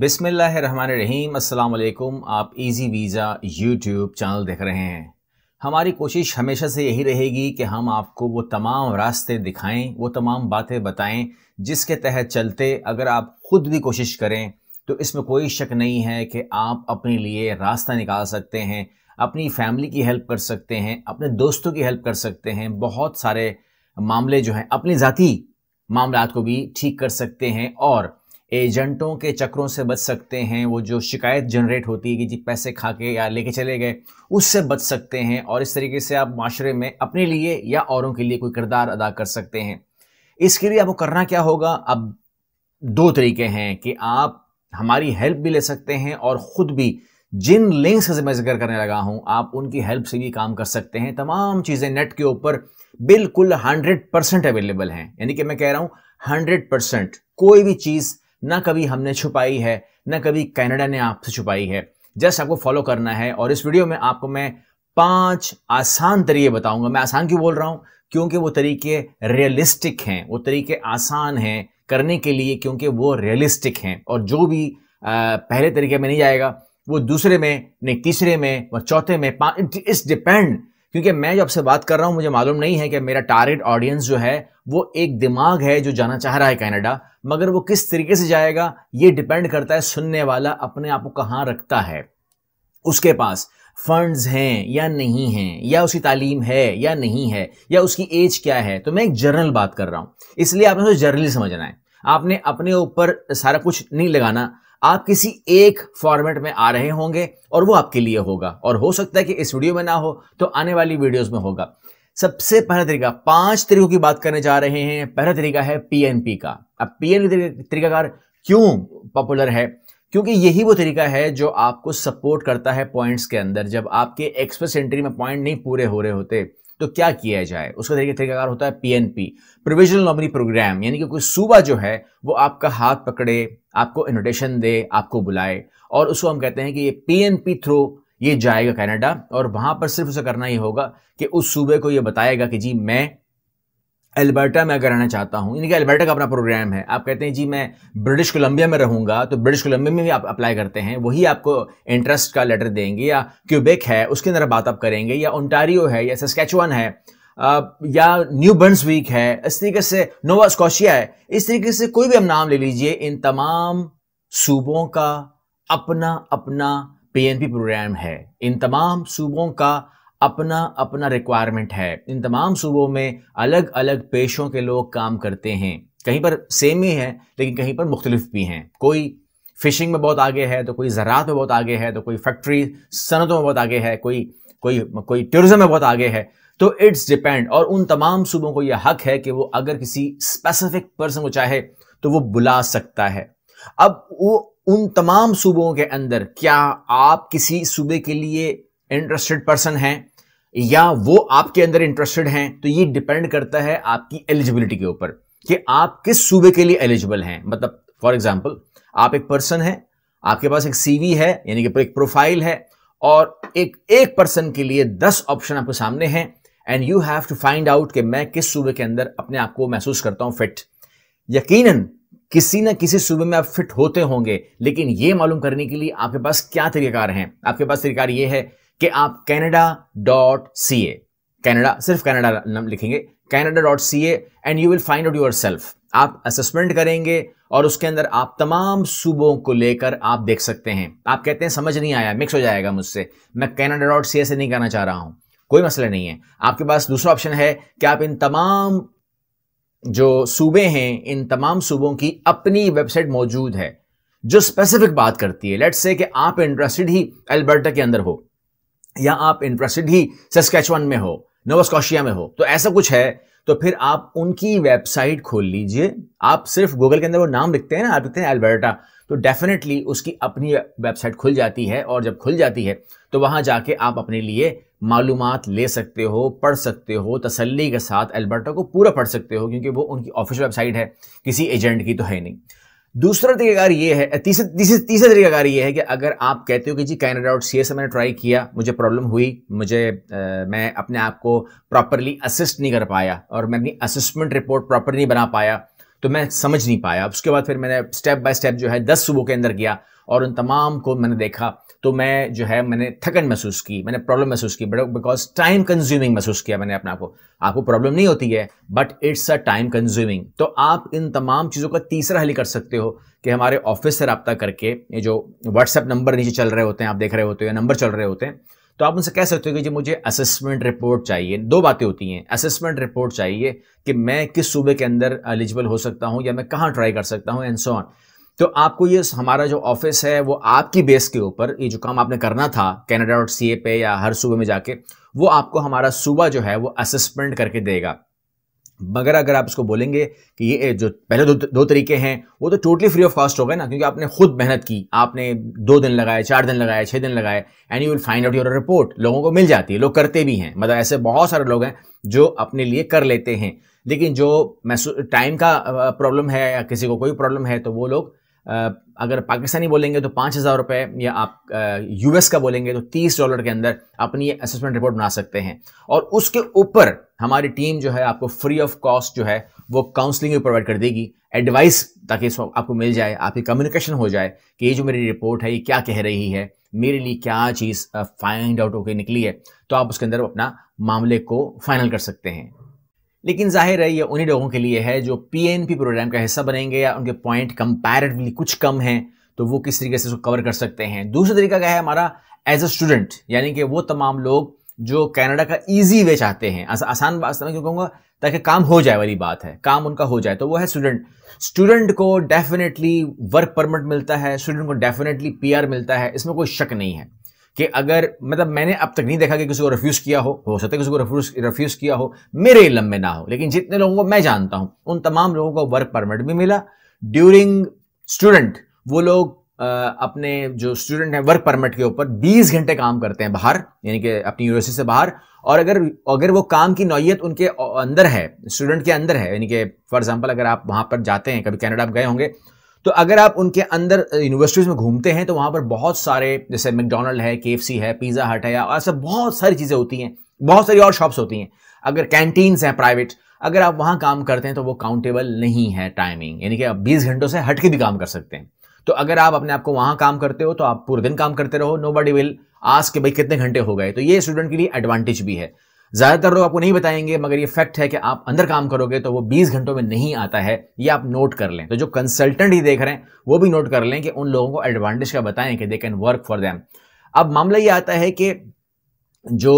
बिसमीम अल्लाम आप इजी वीज़ा यूट्यूब चैनल देख रहे हैं हमारी कोशिश हमेशा से यही रहेगी कि हम आपको वो तमाम रास्ते दिखाएं वो तमाम बातें बताएं जिसके तहत चलते अगर आप ख़ुद भी कोशिश करें तो इसमें कोई शक नहीं है कि आप अपने लिए रास्ता निकाल सकते हैं अपनी फैमिली की हेल्प कर सकते हैं अपने दोस्तों की हेल्प कर सकते हैं बहुत सारे मामले जो हैं अपने ज़ाती मामला को भी ठीक कर सकते हैं और एजेंटों के चक्रों से बच सकते हैं वो जो शिकायत जनरेट होती है कि जी पैसे खा के या लेके चले गए उससे बच सकते हैं और इस तरीके से आप माशरे में अपने लिए या औरों के लिए कोई किरदार अदा कर सकते हैं इसके लिए आपको करना क्या होगा अब दो तरीके हैं कि आप हमारी हेल्प भी ले सकते हैं और ख़ुद भी जिन लिंक्स से मैं जिक्र करने लगा हूं आप उनकी हेल्प से भी काम कर सकते हैं तमाम चीज़ें नेट के ऊपर बिल्कुल हंड्रेड परसेंट अवेलेबल हैं यानी कि मैं कह रहा हूं हंड्रेड परसेंट कोई भी चीज़ ना कभी हमने छुपाई है ना कभी कैनेडा ने आपसे छुपाई है जस्ट आपको फॉलो करना है और इस वीडियो में आपको मैं पांच आसान तरीके बताऊंगा मैं आसान क्यों बोल रहा हूं क्योंकि वो तरीके रियलिस्टिक हैं वो तरीके आसान हैं करने के लिए क्योंकि वो रियलिस्टिक हैं और जो भी आ, पहले तरीके में नहीं जाएगा वो दूसरे में नहीं तीसरे में और चौथे में इट्स डिपेंड क्योंकि मैं जो आपसे बात कर रहा हूं मुझे मालूम नहीं है कि मेरा टारगेट ऑडियंस जो है वो एक दिमाग है जो जाना चाह रहा है कनाडा मगर वो किस तरीके से जाएगा ये डिपेंड करता है सुनने वाला अपने आप को कहाँ रखता है उसके पास फंड्स हैं या नहीं हैं या उसकी तालीम है या नहीं है या उसकी एज क्या है तो मैं एक जर्नल बात कर रहा हूँ इसलिए आपने उसे जर्नली समझना है आपने अपने ऊपर सारा कुछ नहीं लगाना आप किसी एक फॉर्मेट में आ रहे होंगे और वो आपके लिए होगा और हो सकता है कि इस वीडियो में ना हो तो आने वाली वीडियोस में होगा सबसे पहला तरीका पांच तरीकों की बात करने जा रहे हैं पहला तरीका है पीएनपी का अब पीएनपी तरीकाकार क्यों पॉपुलर है क्योंकि यही वो तरीका है जो आपको सपोर्ट करता है पॉइंट्स के अंदर जब आपके एक्सप्रेस एंट्री में पॉइंट नहीं पूरे हो रहे होते तो क्या किया जाए उसका तरीके तरीकाकार होता है पीएनपी प्रोविजनल नॉमिनी प्रोग्राम यानी कि कोई सूबा जो है वो आपका हाथ पकड़े आपको इन्विटेशन दे आपको बुलाए और उसको हम कहते हैं कि ये पीएनपी थ्रू ये जाएगा कनाडा और वहां पर सिर्फ उसे करना ही होगा कि उस सूबे को ये बताएगा कि जी मैं अल्बर्टा में अगर रहना चाहता हूँ यानी कि अल्बर्टा का अपना प्रोग्राम है आप कहते हैं जी मैं ब्रिटिश कोलंबिया में रहूंगा तो ब्रिटिश कोलंबिया में भी आप अप्लाई करते हैं वही आपको इंटरेस्ट का लेटर देंगे या क्यूबेक है उसके अंदर बात आप करेंगे या ओंटारियो है या सस्कैचुअन है या न्यू बर्नस वीक है इस तरीके से नोवा स्कॉशिया है इस तरीके से कोई भी हम नाम ले लीजिए इन तमाम सूबों का अपना अपना पीएनपी प्रोग्राम है इन तमाम सूबों का अपना अपना रिक्वायरमेंट है इन तमाम सूबों में अलग अलग पेशों के लोग काम करते हैं कहीं पर सेम ही है लेकिन कहीं पर मुख्तलिफ भी हैं कोई फिशिंग में बहुत आगे है तो कोई ज़रात में बहुत आगे है तो कोई फैक्ट्री सनतों में बहुत आगे है कोई कोई कोई टूरिज़म में बहुत आगे है तो इट्स डिपेंड और उन तमाम सूबों को यह हक है कि वो अगर किसी स्पेसिफिक पर्सन को चाहे तो वो बुला सकता है अब वो उन तमाम सूबों के अंदर क्या आप किसी सूबे के लिए इंटरेस्टेड पर्सन हैं या वो आपके अंदर इंटरेस्टेड हैं तो ये डिपेंड करता है आपकी एलिजिबिलिटी के ऊपर कि आप किस सूबे के लिए एलिजिबल हैं मतलब फॉर एग्जाम्पल आप एक पर्सन है आपके पास एक सीवी है यानी कि एक प्रोफाइल है और एक एक पर्सन के लिए दस ऑप्शन आपके सामने हैं and you have to find out कि मैं किस सूबे के अंदर अपने आप को महसूस करता हूं फिट यकीनन किसी ना किसी सूबे में आप फिट होते होंगे लेकिन ये मालूम करने के लिए आपके पास क्या तरीक़ार हैं आपके पास तरीक़ार ये है कि आप Canada dot C A Canada सिर्फ कैनेडा नाम लिखेंगे Canada dot C A and you will find out yourself आप असेसमेंट करेंगे और उसके अंदर आप तमाम सूबों को लेकर आप देख सकते हैं आप कहते हैं समझ नहीं आया मिक्स हो जाएगा मुझसे मैं कैनेडा डॉट सी ए से नहीं करना चाह रहा हूं कोई मसला नहीं है आपके पास दूसरा ऑप्शन है कि आप इन तमाम जो सूबे हैं इन तमाम सूबों की अपनी वेबसाइट मौजूद है जो स्पेसिफिक बात करती है लेट्स से कि आप इंटरेस्टेड ही अल्बर्टा के अंदर हो या आप इंटरेस्टेड ही सस्कैचवन में हो नोवास्कोशिया में हो तो ऐसा कुछ है तो फिर आप उनकी वेबसाइट खोल लीजिए आप सिर्फ गूगल के अंदर वो नाम लिखते हैं ना आप लिखते हैं एल्बर्टा तो डेफिनेटली उसकी अपनी वेबसाइट खुल जाती है और जब खुल जाती है तो वहां जाके आप अपने लिए मालूम ले सकते हो पढ़ सकते हो तसल्ली के साथ एल्बर्टा को पूरा पढ़ सकते हो क्योंकि वो उनकी ऑफिशियल वेबसाइट है किसी एजेंट की तो है नहीं दूसरा तरीकाकार ये है तीसरा तीसरा तरीकाकार ये है कि अगर आप कहते हो कि जी कैनेडा डॉट सी एस मैंने ट्राई किया मुझे प्रॉब्लम हुई मुझे आ, मैं अपने आप को प्रॉपरली असिस्ट नहीं कर पाया और मैं अपनी असिस्टमेंट रिपोर्ट प्रॉपर नहीं बना पाया तो मैं समझ नहीं पाया उसके बाद फिर मैंने स्टेप बाय स्टेप जो है दस सुबह के अंदर गया और उन तमाम को मैंने देखा तो मैं जो है मैंने थकन महसूस की मैंने प्रॉब्लम महसूस की बिकॉज टाइम कंज्यूमिंग महसूस किया मैंने अपने आपको आपको प्रॉब्लम नहीं होती है but it's a time consuming तो आप इन तमाम चीज़ों का तीसरा हल कर सकते हो कि हमारे ऑफिस से रबता करके ये जो व्हाट्सएप नंबर नीचे चल रहे होते हैं आप देख रहे होते हो नंबर चल रहे होते हैं तो आप उनसे कह सकते हो कि जी मुझे असेसमेंट रिपोर्ट चाहिए दो बातें होती हैं असेसमेंट रिपोर्ट चाहिए कि मैं किस सूबे के अंदर एलिजिबल हो सकता हूँ या मैं कहाँ ट्राई कर सकता हूँ एंड सो ऑन तो आपको ये हमारा जो ऑफिस है वो आपकी बेस के ऊपर ये जो काम आपने करना था कैनेडा डॉट सी ए पे या हर सूबे में जाके वो आपको हमारा सूबा जो है वो असेसमेंट करके देगा मगर अगर आप इसको बोलेंगे कि ये जो पहले दो दो तरीके हैं वो तो टोटली फ्री ऑफ कॉस्ट हो गए ना क्योंकि आपने खुद मेहनत की आपने दो दिन लगाए चार दिन लगाए छः दिन लगाए and you will find out your report लोगों को मिल जाती है लोग करते भी हैं मतलब ऐसे बहुत सारे लोग हैं जो अपने लिए कर लेते हैं लेकिन जो टाइम का प्रॉब्लम है या किसी को कोई प्रॉब्लम है तो वो लोग अगर पाकिस्तानी बोलेंगे तो पाँच हज़ार रुपये या आप यू का बोलेंगे तो तीस डॉलर के अंदर अपनी असेसमेंट रिपोर्ट बना सकते हैं और उसके ऊपर हमारी टीम जो है आपको फ्री ऑफ कॉस्ट जो है वो काउंसलिंग भी प्रोवाइड कर देगी एडवाइस ताकि आपको मिल जाए आपकी कम्युनिकेशन हो जाए कि ये जो मेरी रिपोर्ट है ये क्या कह रही है मेरे लिए क्या चीज़ फाइंड आउट होकर निकली है तो आप उसके अंदर अपना मामले को फाइनल कर सकते हैं लेकिन जाहिर है ये उन्हीं लोगों के लिए है जो पीएनपी प्रोग्राम का हिस्सा बनेंगे या उनके पॉइंट कंपैरेटिवली कुछ कम हैं तो वो किस तरीके से उसको कवर कर सकते हैं दूसरा तरीका क्या है हमारा एज अ स्टूडेंट यानी कि वो तमाम लोग जो कनाडा का इजी वे चाहते हैं आस, आसान बात मैं क्यों कहूँगा ताकि काम हो जाए वाली बात है काम उनका हो जाए तो वो है स्टूडेंट स्टूडेंट को डेफिनेटली वर्क परमिट मिलता है स्टूडेंट को डेफिनेटली पीआर मिलता है इसमें कोई शक नहीं है कि अगर मतलब मैंने अब तक नहीं देखा कि किसी को रिफ्यूज़ किया हो हो सकता है किसी को रिफ्यूज़ रिफ्यूज़ किया हो मेरे इलम में ना हो लेकिन जितने लोगों को मैं जानता हूँ उन तमाम लोगों को वर्क परमिट भी मिला ड्यूरिंग स्टूडेंट वो लोग अपने जो स्टूडेंट हैं वर्क परमिट के ऊपर 20 घंटे काम करते हैं बाहर यानी कि अपनी यूनिवर्सिटी से बाहर और अगर अगर वो काम की नौीयत उनके अंदर है स्टूडेंट के अंदर है यानी कि फॉर एग्जांपल अगर आप वहाँ पर जाते हैं कभी कनाडा आप गए होंगे तो अगर आप उनके अंदर यूनिवर्सिटीज़ में घूमते हैं तो वहां पर बहुत सारे जैसे मैकडोनल्ड है के है पिज़्ज़ा हट है या ऐसा बहुत सारी चीज़ें होती हैं बहुत सारी और शॉप्स होती हैं अगर कैंटीन्स हैं प्राइवेट अगर आप वहां काम करते हैं तो वो काउंटेबल नहीं है टाइमिंग यानी कि आप बीस घंटों से हटके भी काम कर सकते हैं तो अगर आप अपने आप को वहां काम करते हो तो आप पूरे दिन काम करते रहो नो बडी विल आज के भाई कितने घंटे हो गए तो ये स्टूडेंट के लिए एडवांटेज भी है ज़्यादातर लोग आपको नहीं बताएंगे मगर ये फैक्ट है कि आप अंदर काम करोगे तो वो 20 घंटों में नहीं आता है ये आप नोट कर लें तो जो कंसल्टेंट ही देख रहे हैं वो भी नोट कर लें कि उन लोगों को एडवांटेज का बताएं कि they can work for them अब मामला ये आता है कि जो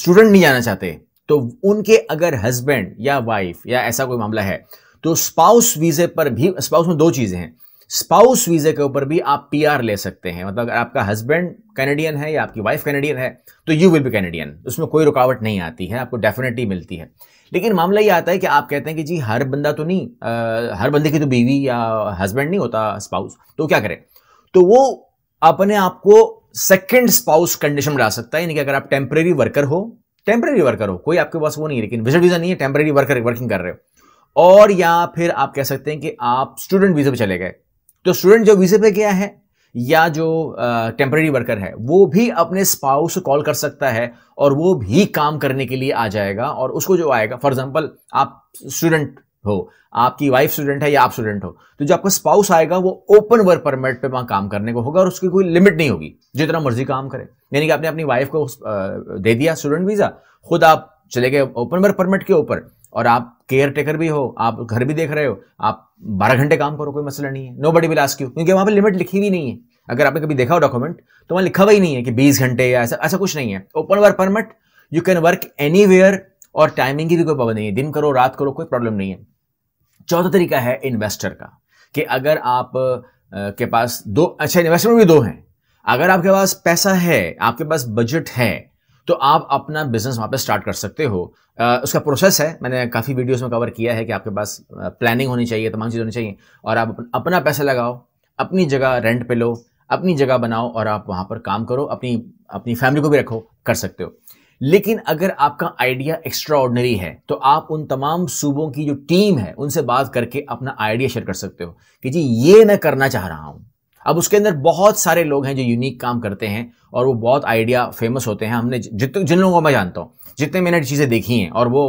स्टूडेंट नहीं जाना चाहते तो उनके अगर हस्बैंड या वाइफ या ऐसा कोई मामला है तो स्पाउस वीज़े पर भी स्पाउस में दो चीज़ें हैं स्पाउस वीजे के ऊपर भी आप पी ले सकते हैं मतलब अगर आपका हस्बैंड कैनेडियन है या आपकी वाइफ कैनेडियन है तो यू विल बी कैनेडियन उसमें कोई रुकावट नहीं आती है आपको डेफिनेटली मिलती है लेकिन मामला ये आता है कि आप कहते हैं कि जी हर बंदा तो नहीं आ, हर बंदे की तो बीवी या हस्बैंड नहीं होता स्पाउस तो क्या करें तो वो अपने आप को सेकेंड स्पाउस कंडीशन में ला सकता है यानी कि अगर आप टेम्प्रेरी वर्कर हो टेम्प्रेरी वर्कर हो कोई आपके पास वो नहीं लेकिन विजिट वीजा नहीं है टेम्प्रेरी वर्कर वर्किंग कर रहे हो और या फिर आप कह सकते हैं कि आप स्टूडेंट वीजा पर चले गए तो स्टूडेंट जो वीज़े पे गया है या जो टेम्परेरी वर्कर है वो भी अपने स्पाउस कॉल कर सकता है और वो भी काम करने के लिए आ जाएगा और उसको जो आएगा फॉर एग्जाम्पल आप स्टूडेंट हो आपकी वाइफ स्टूडेंट है या आप स्टूडेंट हो तो जो आपका स्पाउस आएगा वो ओपन वर्क परमिट पे वहां काम करने को होगा और उसकी कोई लिमिट नहीं होगी जितना मर्जी काम करे यानी कि आपने अपनी वाइफ को दे दिया स्टूडेंट वीजा खुद आप चले गए ओपन वर्क परमिट के ऊपर और आप केयर टेकर भी हो आप घर भी देख रहे हो आप बारह घंटे काम करो कोई मसला नहीं है नो बडी बिलास क्यों क्योंकि वहां पर लिमिट लिखी हुई नहीं है अगर आपने कभी देखा हो डॉक्यूमेंट तो वहां लिखा हुआ ही नहीं है कि बीस घंटे या ऐसा ऐसा कुछ नहीं है open work permit you can work any और टाइमिंग की भी कोई पाबंदी नहीं है दिन करो रात करो कोई प्रॉब्लम नहीं है चौथा तरीका है इन्वेस्टर का कि अगर आप के पास दो अच्छा इन्वेस्टमेंट भी दो हैं अगर आपके पास पैसा है आपके पास बजट है तो आप अपना बिजनेस वहां पर स्टार्ट कर सकते हो उसका प्रोसेस है मैंने काफ़ी वीडियोस में कवर किया है कि आपके पास प्लानिंग होनी चाहिए तमाम चीज़ होनी चाहिए और आप अपना पैसा लगाओ अपनी जगह रेंट पे लो अपनी जगह बनाओ और आप वहां पर काम करो अपनी अपनी फैमिली को भी रखो कर सकते हो लेकिन अगर आपका आइडिया एक्स्ट्रा ऑर्डनरी है तो आप उन तमाम सूबों की जो टीम है उनसे बात करके अपना आइडिया शेयर कर सकते हो कि जी ये मैं करना चाह रहा हूं अब उसके अंदर बहुत सारे लोग हैं जो यूनिक काम करते हैं और वो बहुत आइडिया फेमस होते हैं हमने जितने जिन लोगों को मैं जानता हूँ जितने मैंने चीज़ें देखी हैं और वो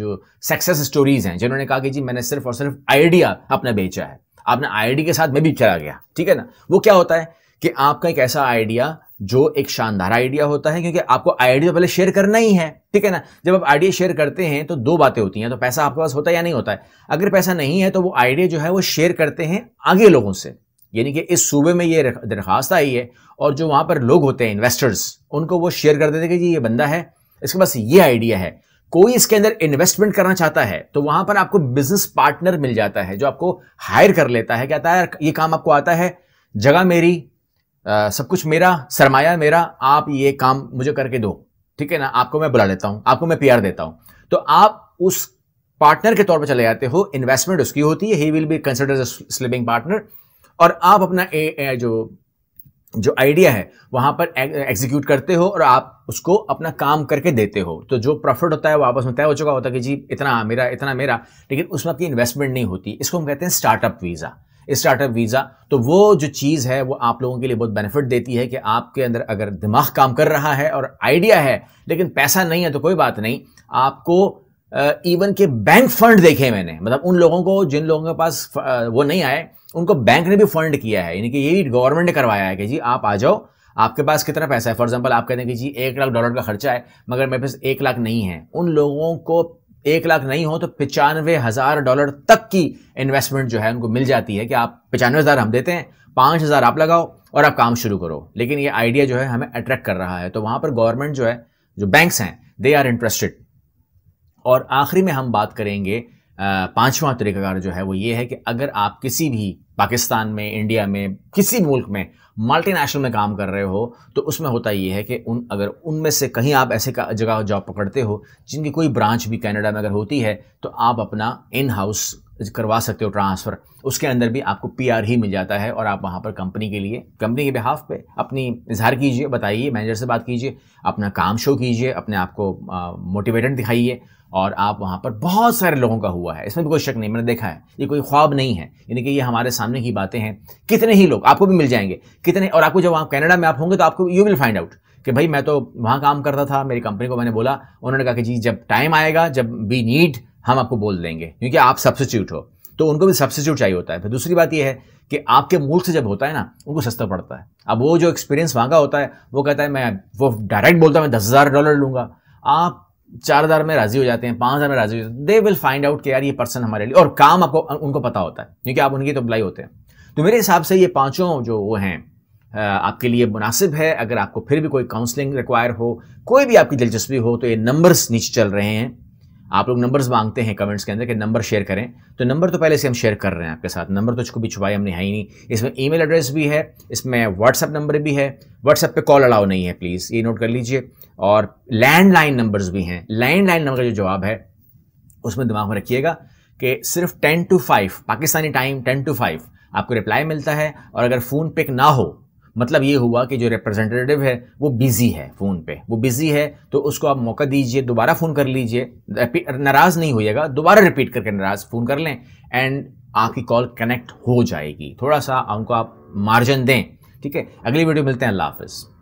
जो सक्सेस स्टोरीज हैं जिन्होंने कहा कि जी मैंने सिर्फ और सिर्फ आइडिया अपना बेचा है आपने आइडिया के साथ मैं भी चला गया ठीक है ना वो क्या होता है कि आपका एक ऐसा आइडिया जो एक शानदार आइडिया होता है क्योंकि आपको आइडिया पहले शेयर करना ही है ठीक है ना जब आप आइडिया शेयर करते हैं तो दो बातें होती हैं तो पैसा आपके पास होता है या नहीं होता है अगर पैसा नहीं है तो वो आइडिया जो है वो शेयर करते हैं आगे लोगों से यानी कि इस सूबे में ये दरख्वास्त आई है और जो वहाँ पर लोग होते हैं इन्वेस्टर्स उनको वो शेयर कर देते कि जी ये बंदा है इसके पास ये आइडिया है कोई इसके अंदर इन्वेस्टमेंट करना चाहता है तो वहां पर आपको बिजनेस पार्टनर मिल जाता है जो आपको हायर कर लेता है कहता है ये काम आपको आता है जगह मेरी आ, सब कुछ मेरा सरमाया मेरा आप ये काम मुझे करके दो ठीक है ना आपको मैं बुला लेता हूं आपको मैं प्यार देता हूं तो आप उस पार्टनर के तौर पर चले जाते हो इन्वेस्टमेंट उसकी होती है he will be consider sleeping partner और आप अपना ए, ए, जो जो आइडिया है वहां पर एग्जीक्यूट e, करते हो और आप उसको अपना काम करके देते हो तो जो प्रॉफिट होता है वो आपस में तय हो चुका होता है कि जी इतना मेरा इतना मेरा लेकिन उसमें आपकी इन्वेस्टमेंट नहीं होती इसको हम कहते हैं स्टार्टअप वीज़ा स्टार्टअप वीज़ा तो वो जो चीज़ है वो आप लोगों के लिए बहुत बेनिफिट देती है कि आपके अंदर अगर दिमाग काम कर रहा है और आइडिया है लेकिन पैसा नहीं है तो कोई बात नहीं आपको इवन के बैंक फंड देखे मैंने मतलब उन लोगों को जिन लोगों के पास वो नहीं आए उनको बैंक ने भी फंड किया है यानी कि ये गवर्नमेंट ने करवाया है कि जी आप आ जाओ आपके पास कितना पैसा है फॉर एग्जाम्पल आप कहते हैं कि जी एक लाख डॉलर का खर्चा है मगर मेरे पास एक लाख नहीं है उन लोगों को एक लाख नहीं हो तो पचानवे हज़ार डॉलर तक की इन्वेस्टमेंट जो है उनको मिल जाती है कि आप पचानवे हज़ार हम देते हैं पाँच हज़ार आप लगाओ और आप काम शुरू करो लेकिन ये आइडिया जो है हमें अट्रैक्ट कर रहा है तो वहाँ पर गवर्नमेंट जो है जो बैंक्स हैं दे आर इंटरेस्टेड और आखिरी में हम बात करेंगे पांचवा तरीकाकार जो है वो ये है कि अगर आप किसी भी पाकिस्तान में इंडिया में किसी भी मुल्क में मल्टीनेशनल में काम कर रहे हो तो उसमें होता ये है कि उन अगर उनमें से कहीं आप ऐसे जगह जॉब पकड़ते हो जिनकी कोई ब्रांच भी कनाडा में अगर होती है तो आप अपना इन हाउस करवा सकते हो ट्रांसफ़र उसके अंदर भी आपको पीआर ही मिल जाता है और आप वहाँ पर कंपनी के लिए कंपनी के बिहाफ पे अपनी इजहार कीजिए बताइए मैनेजर से बात कीजिए अपना काम शो कीजिए अपने आप को मोटिवेटेड दिखाइए और आप वहाँ पर बहुत सारे लोगों का हुआ है इसमें भी कोई शक नहीं मैंने देखा है ये कोई ख्वाब नहीं है यानी कि ये हमारे साथ सामने की बातें हैं कितने ही लोग आपको भी मिल जाएंगे कितने और आपको जब वहाँ कनाडा में आप होंगे तो आपको यू विल फाइंड आउट कि भाई मैं तो वहाँ काम करता था मेरी कंपनी को मैंने बोला उन्होंने कहा कि जी जब टाइम आएगा जब वी नीड हम आपको बोल देंगे क्योंकि आप सब्सिट्यूट हो तो उनको भी सब्सिट्यूट चाहिए होता है फिर दूसरी बात यह है कि आपके मूल से जब होता है ना उनको सस्ता पड़ता है अब वो जो एक्सपीरियंस मांगा होता है वो कहता है मैं वो डायरेक्ट बोलता हूँ मैं दस हज़ार डॉलर लूँगा आप चार हज़ार में राज़ी हो जाते हैं पांच हज़ार में राज़ी हो जाते हैं दे विल फाइंड आउट कि यार ये पर्सन हमारे लिए और काम आपको उनको पता होता है क्योंकि आप उनकी तो अप्लाई होते हैं तो मेरे हिसाब से ये पांचों जो वो हैं आपके लिए मुनासिब है अगर आपको फिर भी कोई काउंसलिंग रिक्वायर हो कोई भी आपकी दिलचस्पी हो तो ये नंबर्स नीचे चल रहे हैं आप लोग नंबर्स मांगते हैं कमेंट्स के अंदर कि नंबर शेयर करें तो नंबर तो पहले से हम शेयर कर रहे हैं आपके साथ नंबर तो भी छुपाई हमने है ही नहीं इसमें ईमेल एड्रेस भी है इसमें व्हाट्सअप नंबर भी है व्हाट्सअप पे कॉल अलाउ नहीं है प्लीज़ ये नोट कर लीजिए और लैंडलाइन नंबर्स भी हैं लैंडलाइन नंबर का जो जवाब है उसमें दिमाग में रखिएगा कि सिर्फ ten to five Pakistani time ten to five आपको रिप्लाई मिलता है और अगर फ़ोन पिक ना हो मतलब ये हुआ कि जो रिप्रेजेंटेटिव है वो बिज़ी है फ़ोन पे वो बिज़ी है तो उसको आप मौका दीजिए दोबारा फ़ोन कर लीजिए नाराज़ नहीं होइएगा दोबारा रिपीट करके नाराज़ फ़ोन कर लें एंड आपकी कॉल कनेक्ट हो जाएगी थोड़ा सा उनको आप मार्जिन दें ठीक है अगली वीडियो मिलते हैं अल्लाह हाफिज़